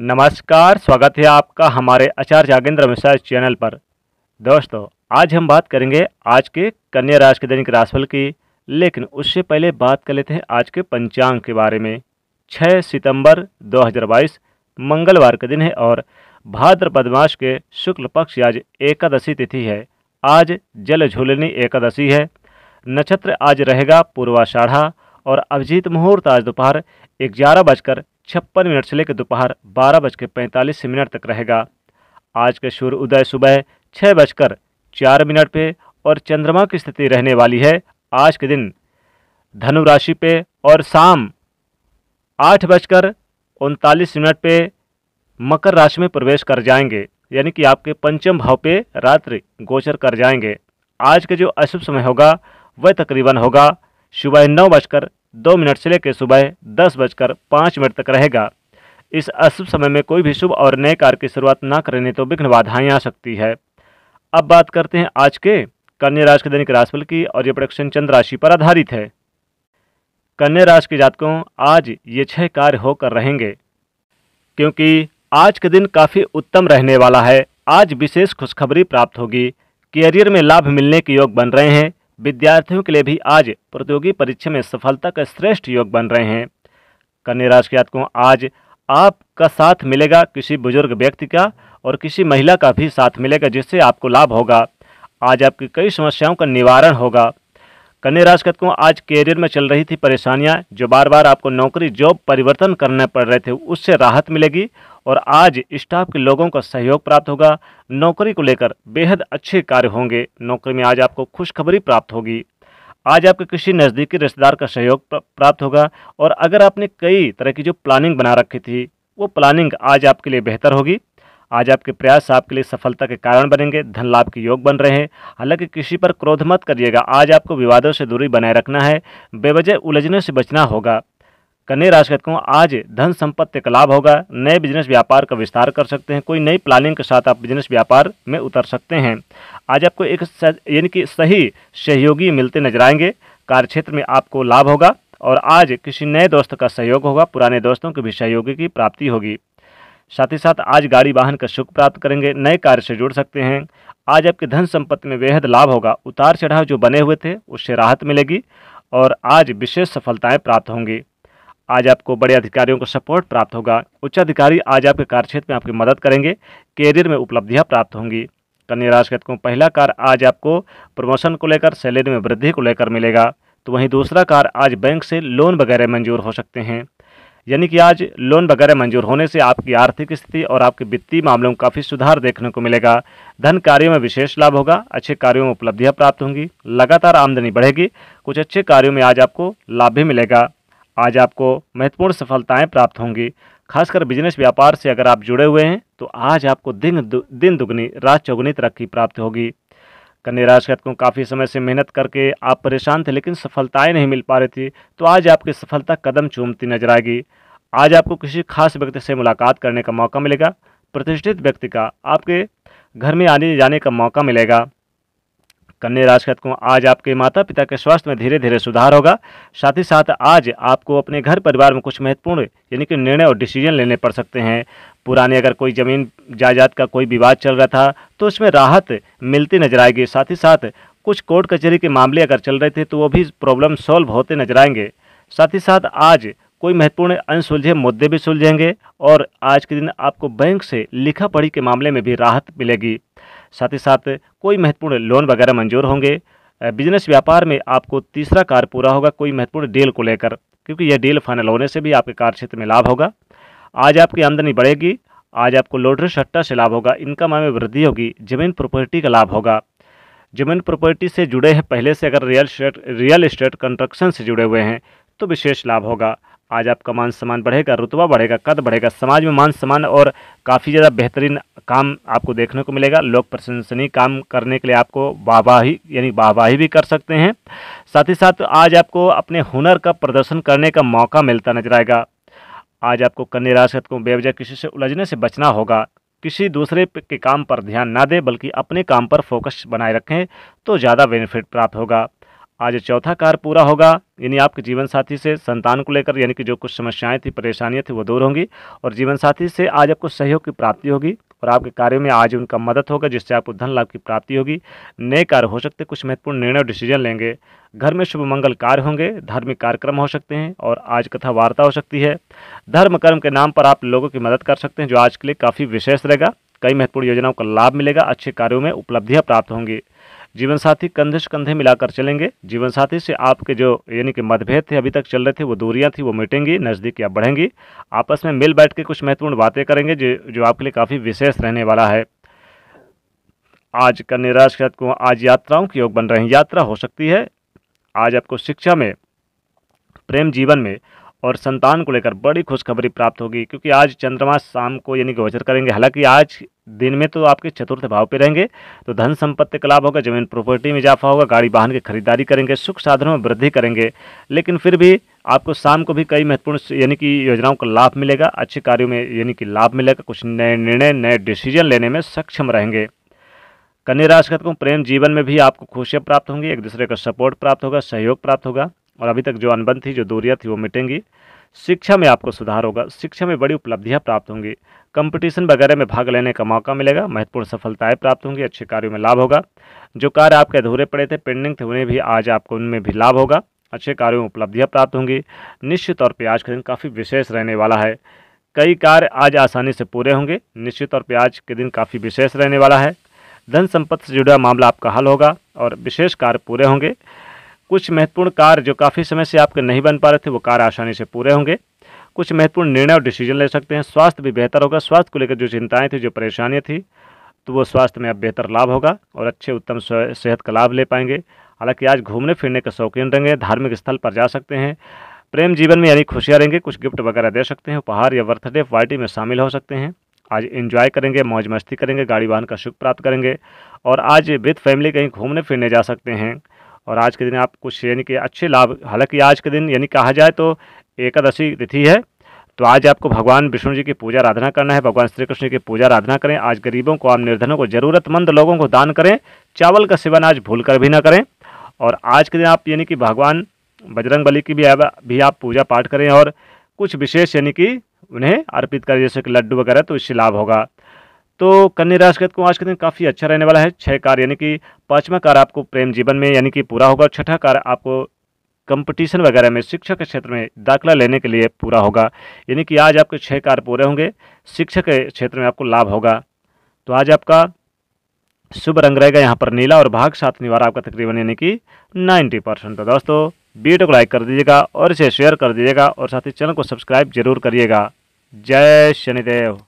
नमस्कार स्वागत है आपका हमारे आचार्य जागेंद्र मिश्रा चैनल पर दोस्तों आज हम बात करेंगे आज के कन्या राशि के दैनिक राशिफल की लेकिन उससे पहले बात कर लेते हैं आज के पंचांग के बारे में 6 सितंबर 2022 मंगलवार के दिन है और भाद्रपद मास के शुक्ल पक्ष आज एकादशी तिथि है आज जल झूलनी एकादशी है नक्षत्र आज रहेगा पूर्वाषाढ़ा और अभिजीत मुहूर्त आज दोपहर ग्यारह बजकर छप्पन मिनट से लेकर दोपहर बारह बज के पैंतालीस मिनट तक रहेगा आज का सूर्य उदय सुबह छः बजकर चार मिनट पे और चंद्रमा की स्थिति रहने वाली है आज के दिन धनु राशि पे और शाम आठ बजकर उनतालीस मिनट पे मकर राशि में प्रवेश कर जाएंगे यानी कि आपके पंचम भाव पे रात्रि गोचर कर जाएंगे आज का जो अशुभ समय होगा वह तकरीबन होगा सुबह नौ बजकर दो मिनट से लेकर सुबह दस बजकर पाँच मिनट तक रहेगा इस अशुभ समय में कोई भी शुभ और नए कार्य की शुरुआत ना करें तो विघ्न बाधाएँ आ सकती है अब बात करते हैं आज के कन्या राशि के दैनिक राशिफल की और ये प्रोडक्शन चंद्र राशि पर आधारित है कन्या राशि के जातकों आज ये छह कार्य होकर रहेंगे क्योंकि आज के दिन काफ़ी उत्तम रहने वाला है आज विशेष खुशखबरी प्राप्त होगी करियर में लाभ मिलने के योग बन रहे हैं विद्यार्थियों के लिए भी आज प्रतियोगी परीक्षा में सफलता का श्रेष्ठ योग बन रहे हैं कन्या राशि के जातकों आज आपका साथ मिलेगा किसी बुजुर्ग व्यक्ति का और किसी महिला का भी साथ मिलेगा जिससे आपको लाभ होगा आज आपकी कई समस्याओं का निवारण होगा कन्या राशि जातकों आज कैरियर में चल रही थी परेशानियां जो बार बार आपको नौकरी जॉब परिवर्तन करने पड़ रहे थे उससे राहत मिलेगी और आज स्टाफ के लोगों का सहयोग प्राप्त होगा नौकरी को लेकर बेहद अच्छे कार्य होंगे नौकरी में आज आपको खुशखबरी प्राप्त होगी आज आपके किसी नज़दीकी रिश्तेदार का सहयोग प्राप्त होगा और अगर आपने कई तरह की जो प्लानिंग बना रखी थी वो प्लानिंग आज आपके लिए बेहतर होगी आज आपके प्रयास आपके लिए सफलता के कारण बनेंगे धन लाभ के योग बन रहे हैं हालांकि किसी पर क्रोध मत करिएगा आज आपको विवादों से दूरी बनाए रखना है बेवजह उलझने से बचना होगा कन्या राशि को आज धन संपत्ति का लाभ होगा नए बिजनेस व्यापार का विस्तार कर सकते हैं कोई नई प्लानिंग के साथ आप बिजनेस व्यापार में उतर सकते हैं आज आपको एक यानी कि सही सहयोगी मिलते नजर आएंगे कार्यक्षेत्र में आपको लाभ होगा और आज किसी नए दोस्त का सहयोग होगा पुराने दोस्तों के भी सहयोगी की प्राप्ति होगी साथ ही साथ आज गाड़ी वाहन का सुख प्राप्त करेंगे नए कार्य से जुड़ सकते हैं आज आपके धन संपत्ति में बेहद लाभ होगा उतार चढ़ाव जो बने हुए थे उससे राहत मिलेगी और आज विशेष सफलताएं प्राप्त होंगी आज आपको बड़े अधिकारियों का सपोर्ट प्राप्त होगा उच्च अधिकारी आज आपके कार्यक्षेत्र में आपकी मदद करेंगे कैरियर में उपलब्धियाँ प्राप्त होंगी कन्या राशि को पहला कार आज आपको प्रमोशन को लेकर सैलरी में वृद्धि को लेकर मिलेगा तो वहीं दूसरा कार आज बैंक से लोन वगैरह मंजूर हो सकते हैं यानी कि आज लोन वगैरह मंजूर होने से आपकी आर्थिक स्थिति और आपके वित्तीय मामलों में काफ़ी सुधार देखने को मिलेगा धन कार्यों में विशेष लाभ होगा अच्छे कार्यों में उपलब्धियां प्राप्त होंगी लगातार आमदनी बढ़ेगी कुछ अच्छे कार्यों में आज आपको लाभ भी मिलेगा आज आपको महत्वपूर्ण सफलताएं प्राप्त होंगी खासकर बिजनेस व्यापार से अगर आप जुड़े हुए हैं तो आज आपको दिन दु, दिन दुगनी रात चौगुनी तरक्की प्राप्त होगी कन्या राशि को काफ़ी समय से मेहनत करके आप परेशान थे लेकिन सफलताएं नहीं मिल पा रही थी तो आज आपकी सफलता कदम चूमती नजर आएगी आज आपको किसी खास व्यक्ति से मुलाकात करने का मौका मिलेगा प्रतिष्ठित व्यक्ति का आपके घर में आने जाने का मौका मिलेगा कन्या राशि को जातकों आज आपके माता पिता के स्वास्थ्य में धीरे धीरे सुधार होगा साथ ही साथ आज आपको अपने घर परिवार में कुछ महत्वपूर्ण यानी कि निर्णय और डिसीजन लेने पड़ सकते हैं पुराने अगर कोई ज़मीन जायदाद का कोई विवाद चल रहा था तो उसमें राहत मिलती नजर आएगी साथ ही साथ कुछ कोर्ट कचहरी के मामले अगर चल रहे थे तो वो भी प्रॉब्लम सॉल्व होते नजर आएंगे साथ ही साथ आज कोई महत्वपूर्ण अनसुलझे मुद्दे भी सुलझेंगे और आज के दिन आपको बैंक से लिखा पढ़ी के मामले में भी राहत मिलेगी साथ ही साथ कोई महत्वपूर्ण लोन वगैरह मंजूर होंगे बिजनेस व्यापार में आपको तीसरा कार्य पूरा होगा कोई महत्वपूर्ण डील को लेकर क्योंकि यह डील फाइनल होने से भी आपके कार्यक्षेत्र में लाभ होगा आज आपकी आमदनी बढ़ेगी आज आपको लोटरी सट्टा से लाभ होगा इनकम में वृद्धि होगी जमीन प्रॉपर्टी का लाभ होगा जमीन प्रॉपर्टी से जुड़े हैं पहले से अगर real estate real estate construction से जुड़े हुए हैं तो विशेष लाभ होगा आज आपका मान सम्मान बढ़ेगा रुतबा बढ़ेगा कद बढ़ेगा समाज में मान सम्मान और काफ़ी ज़्यादा बेहतरीन काम आपको देखने को मिलेगा लोक प्रशंसनीय काम करने के लिए आपको वाहवाही यानी वाहवाही भी कर सकते हैं साथ ही साथ आज आपको अपने हुनर का प्रदर्शन करने का मौका मिलता नजर आएगा आज आपको कन्या राशि को बेवजह किसी से उलझने से बचना होगा किसी दूसरे के काम पर ध्यान ना दें बल्कि अपने काम पर फोकस बनाए रखें तो ज़्यादा बेनिफिट प्राप्त होगा आज चौथा कार्य पूरा होगा यानी आपके जीवन साथी से संतान को लेकर यानी कि जो कुछ समस्याएं थी परेशानियां थी वो दूर होंगी और जीवन साथी से आज आपको सहयोग की प्राप्ति होगी और आपके कार्यों में आज उनका मदद होगा जिससे आपको धन लाभ की प्राप्ति होगी नए कार्य हो सकते कुछ महत्वपूर्ण निर्णय और डिसीजन लेंगे घर में शुभ मंगल कार्य होंगे धार्मिक कार्यक्रम हो सकते हैं और आज कथा वार्ता हो सकती है धर्म कर्म के नाम पर आप लोगों की मदद कर सकते हैं जो आज के लिए काफ़ी विशेष रहेगा कई महत्वपूर्ण योजनाओं का लाभ मिलेगा अच्छे कार्यों में उपलब्धियाँ प्राप्त होंगी जीवनसाथी कंधे से कंधे मिलाकर चलेंगे जीवनसाथी से आपके जो यानी कि मतभेद थे अभी तक चल रहे थे वो दूरियां थी वो मिटेंगी नज़दीकियाँ बढ़ेंगी आपस में मिल बैठ के कुछ महत्वपूर्ण बातें करेंगे जो जो आपके लिए काफ़ी विशेष रहने वाला है आज कन्या राशि को आज यात्राओं के योग बन रहे हैं यात्रा हो सकती है आज आपको शिक्षा में प्रेम जीवन में और संतान को लेकर बड़ी खुशखबरी प्राप्त होगी क्योंकि आज चंद्रमा शाम को यानी गोचर करेंगे हालांकि आज दिन में तो आपके चतुर्थ भाव पे रहेंगे तो धन संपत्ति का लाभ होगा जमीन प्रॉपर्टी में इजाफा होगा गाड़ी वाहन की खरीदारी करेंगे सुख साधनों में वृद्धि करेंगे लेकिन फिर भी आपको शाम को भी कई महत्वपूर्ण यानी कि योजनाओं का लाभ मिलेगा अच्छे कार्यों में यानी कि लाभ मिलेगा कुछ नए निर्णय नए डिसीजन लेने में सक्षम रहेंगे कन्या राशि को प्रेम जीवन में भी आपको खुशियाँ प्राप्त होंगी एक दूसरे का सपोर्ट प्राप्त होगा सहयोग प्राप्त होगा और अभी तक जो अनबन थी जो दूरियाँ थी वो मिटेंगी शिक्षा में आपको सुधार होगा शिक्षा में बड़ी उपलब्धियाँ प्राप्त होंगी कंपटीशन वगैरह में भाग लेने का मौका मिलेगा महत्वपूर्ण सफलताएं प्राप्त होंगी अच्छे कार्यों में लाभ होगा जो कार्य आपके अधूरे पड़े थे पेंडिंग थे उन्हें भी आज आपको उनमें भी लाभ होगा अच्छे कार्यों में उपलब्धियाँ प्राप्त होंगी निश्चित तौर पर आज का दिन काफ़ी विशेष रहने वाला है कई कार्य आज आसानी से पूरे होंगे निश्चित तौर पर आज के दिन काफ़ी विशेष रहने वाला है धन संपत्ति से जुड़ा मामला आपका हल होगा और विशेष कार्य पूरे होंगे कुछ महत्वपूर्ण कार्य जो काफ़ी समय से आपके नहीं बन पा रहे थे वो कार्य आसानी से पूरे होंगे कुछ महत्वपूर्ण निर्णय और डिसीजन ले सकते हैं स्वास्थ्य भी बेहतर होगा स्वास्थ्य को लेकर जो चिंताएँ थी जो परेशानियाँ थी तो वो स्वास्थ्य में अब बेहतर लाभ होगा और अच्छे उत्तम सेहत का लाभ ले पाएंगे हालांकि आज घूमने फिरने के शौकीन रहेंगे धार्मिक स्थल पर जा सकते हैं प्रेम जीवन में यानी खुशियाँ रहेंगे कुछ गिफ्ट वगैरह दे सकते हैं उपहार या बर्थडे पार्टी में शामिल हो सकते हैं आज एंजॉय करेंगे मौज मस्ती करेंगे गाड़ी वाहन का सुख प्राप्त करेंगे और आज विद फैमिली कहीं घूमने फिरने जा सकते हैं और आज के दिन आप कुछ यानी कि अच्छे लाभ हालांकि आज के दिन यानी कहा जाए तो एकादशी तिथि है तो आज आपको भगवान विष्णु जी की पूजा आराधना करना है भगवान श्री कृष्ण की पूजा आराधना करें आज गरीबों को आम निर्धनों को ज़रूरतमंद लोगों को दान करें चावल का सेवन आज भूल कर भी ना करें और आज के दिन आप यानी कि भगवान बजरंग बली की भी भी आप पूजा पाठ करें और कुछ विशेष यानी कि उन्हें अर्पित करें जैसे कि लड्डू वगैरह तो इससे लाभ होगा तो कन्या राशि को आज के दिन काफ़ी अच्छा रहने वाला है छः कार यानी कि पाँचवा कार आपको प्रेम जीवन में यानी कि पूरा होगा छठा कार आपको कंपटीशन वगैरह में शिक्षा के क्षेत्र में दाखिला लेने के लिए पूरा होगा यानी कि आज आपके छः कार्य पूरे होंगे शिक्षा के क्षेत्र में आपको लाभ होगा तो आज आपका शुभ रंग रहेगा यहाँ पर नीला और भाग साथ निवार आपका तकरीबन यानी कि नाइन्टी परसेंट तो दोस्तों वीडियो को लाइक कर दीजिएगा और इसे शेयर कर दीजिएगा और साथ ही चैनल को सब्सक्राइब जरूर करिएगा जय शनिदेव